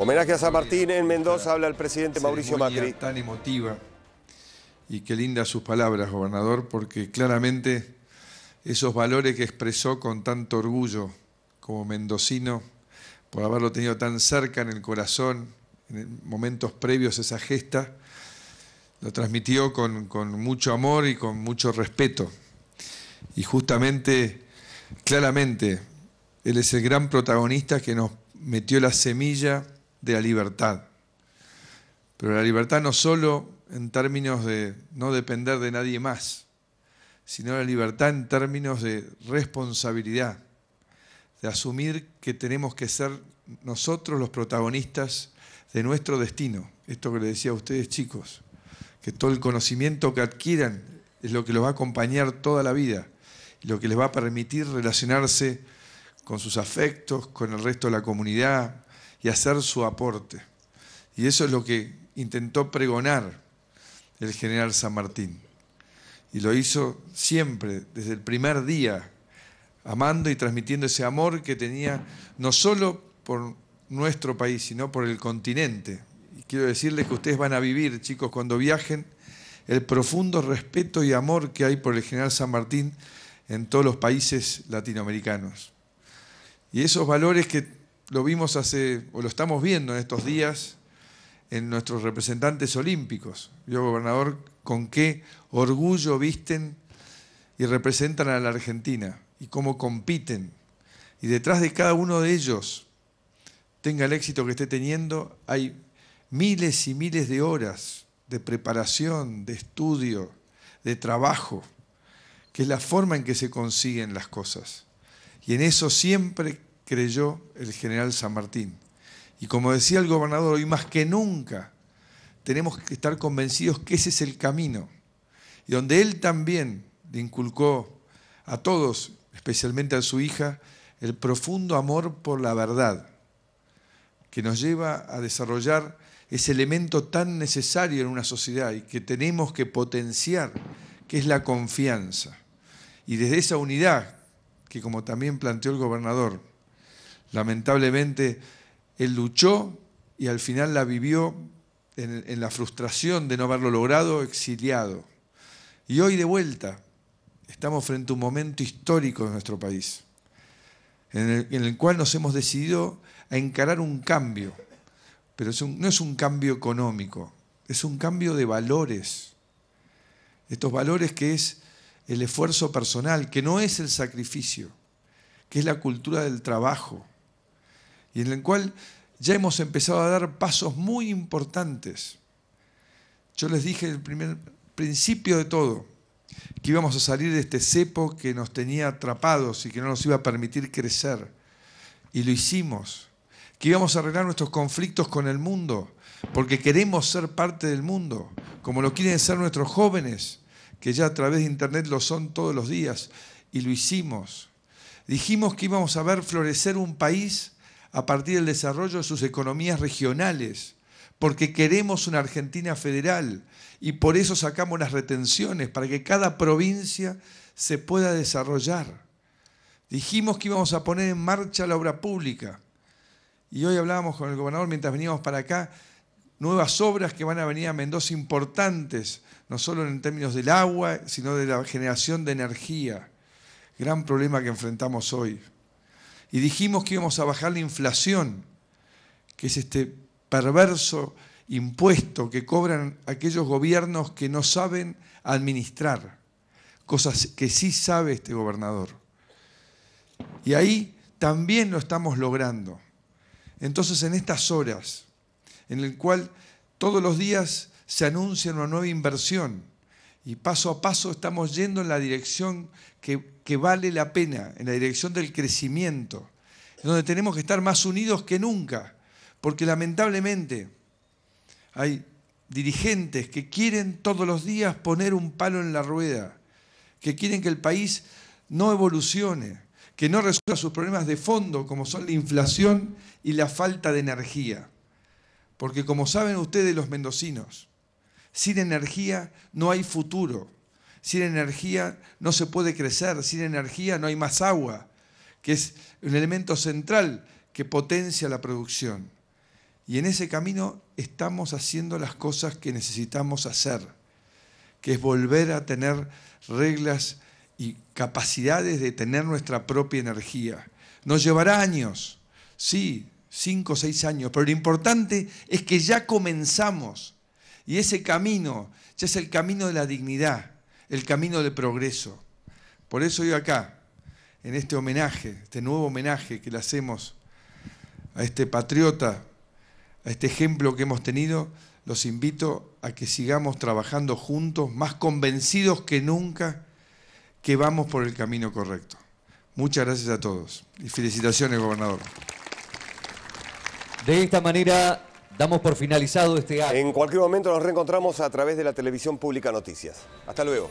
Homenaje a San Martín en Mendoza, habla el presidente Mauricio Macri. Tan emotiva y qué lindas sus palabras, gobernador, porque claramente esos valores que expresó con tanto orgullo como mendocino, por haberlo tenido tan cerca en el corazón, en momentos previos a esa gesta, lo transmitió con, con mucho amor y con mucho respeto. Y justamente, claramente, él es el gran protagonista que nos metió la semilla de la libertad. Pero la libertad no solo en términos de no depender de nadie más, sino la libertad en términos de responsabilidad, de asumir que tenemos que ser nosotros los protagonistas de nuestro destino. Esto que le decía a ustedes chicos, que todo el conocimiento que adquieran es lo que los va a acompañar toda la vida, lo que les va a permitir relacionarse con sus afectos, con el resto de la comunidad, y hacer su aporte. Y eso es lo que intentó pregonar el general San Martín. Y lo hizo siempre, desde el primer día, amando y transmitiendo ese amor que tenía no solo por nuestro país, sino por el continente. Y quiero decirles que ustedes van a vivir, chicos, cuando viajen, el profundo respeto y amor que hay por el general San Martín en todos los países latinoamericanos. Y esos valores que lo vimos hace, o lo estamos viendo en estos días, en nuestros representantes olímpicos. Yo, gobernador, con qué orgullo visten y representan a la Argentina y cómo compiten. Y detrás de cada uno de ellos, tenga el éxito que esté teniendo, hay miles y miles de horas de preparación, de estudio, de trabajo, que es la forma en que se consiguen las cosas. Y en eso siempre creyó el general San Martín. Y como decía el gobernador, hoy más que nunca tenemos que estar convencidos que ese es el camino. Y donde él también inculcó a todos, especialmente a su hija, el profundo amor por la verdad, que nos lleva a desarrollar ese elemento tan necesario en una sociedad y que tenemos que potenciar, que es la confianza. Y desde esa unidad, que como también planteó el gobernador, Lamentablemente, él luchó y al final la vivió en, la frustración de no haberlo logrado, exiliado. Y hoy de vuelta, estamos frente a un momento histórico de nuestro país, en el, cual nos hemos decidido a encarar un cambio, pero no es un cambio económico, es un cambio de valores. Estos valores que es el esfuerzo personal, que no es el sacrificio, que es la cultura del trabajo, y en el cual ya hemos empezado a dar pasos muy importantes. Yo les dije el primer principio de todo, que íbamos a salir de este cepo que nos tenía atrapados y que no nos iba a permitir crecer. Y lo hicimos. Que íbamos a arreglar nuestros conflictos con el mundo, porque queremos ser parte del mundo, como lo quieren ser nuestros jóvenes, que ya a través de Internet lo son todos los días. Y lo hicimos. Dijimos que íbamos a ver florecer un país a partir del desarrollo de sus economías regionales, porque queremos una Argentina federal y por eso sacamos las retenciones, para que cada provincia se pueda desarrollar. Dijimos que íbamos a poner en marcha la obra pública y hoy hablábamos con el gobernador mientras veníamos para acá, nuevas obras que van a venir a Mendoza importantes, no solo en términos del agua, sino de la generación de energía. Gran problema que enfrentamos hoy y dijimos que íbamos a bajar la inflación, que es este perverso impuesto que cobran aquellos gobiernos que no saben administrar, cosas que sí sabe este gobernador. Y ahí también lo estamos logrando. Entonces, en estas horas, en el cual todos los días se anuncia una nueva inversión, y paso a paso estamos yendo en la dirección que, vale la pena, en la dirección del crecimiento, donde tenemos que estar más unidos que nunca, porque lamentablemente hay dirigentes que quieren todos los días poner un palo en la rueda, que quieren que el país no evolucione, que no resuelva sus problemas de fondo, como son la inflación y la falta de energía. Porque como saben ustedes los mendocinos, sin energía no hay futuro. Sin energía no se puede crecer. Sin energía no hay más agua, que es un elemento central que potencia la producción. Y en ese camino estamos haciendo las cosas que necesitamos hacer, que es volver a tener reglas y capacidades de tener nuestra propia energía. Nos llevará años, sí, cinco o seis años, pero lo importante es que ya comenzamos y ese camino ya es el camino de la dignidad, el camino de progreso. Por eso yo acá, en este homenaje, este nuevo homenaje que le hacemos a este patriota, a este ejemplo que hemos tenido, los invito a que sigamos trabajando juntos, más convencidos que nunca que vamos por el camino correcto. Muchas gracias a todos y felicitaciones, gobernador. De esta manera Damos por finalizado este año. En cualquier momento nos reencontramos a través de la televisión pública Noticias. Hasta luego.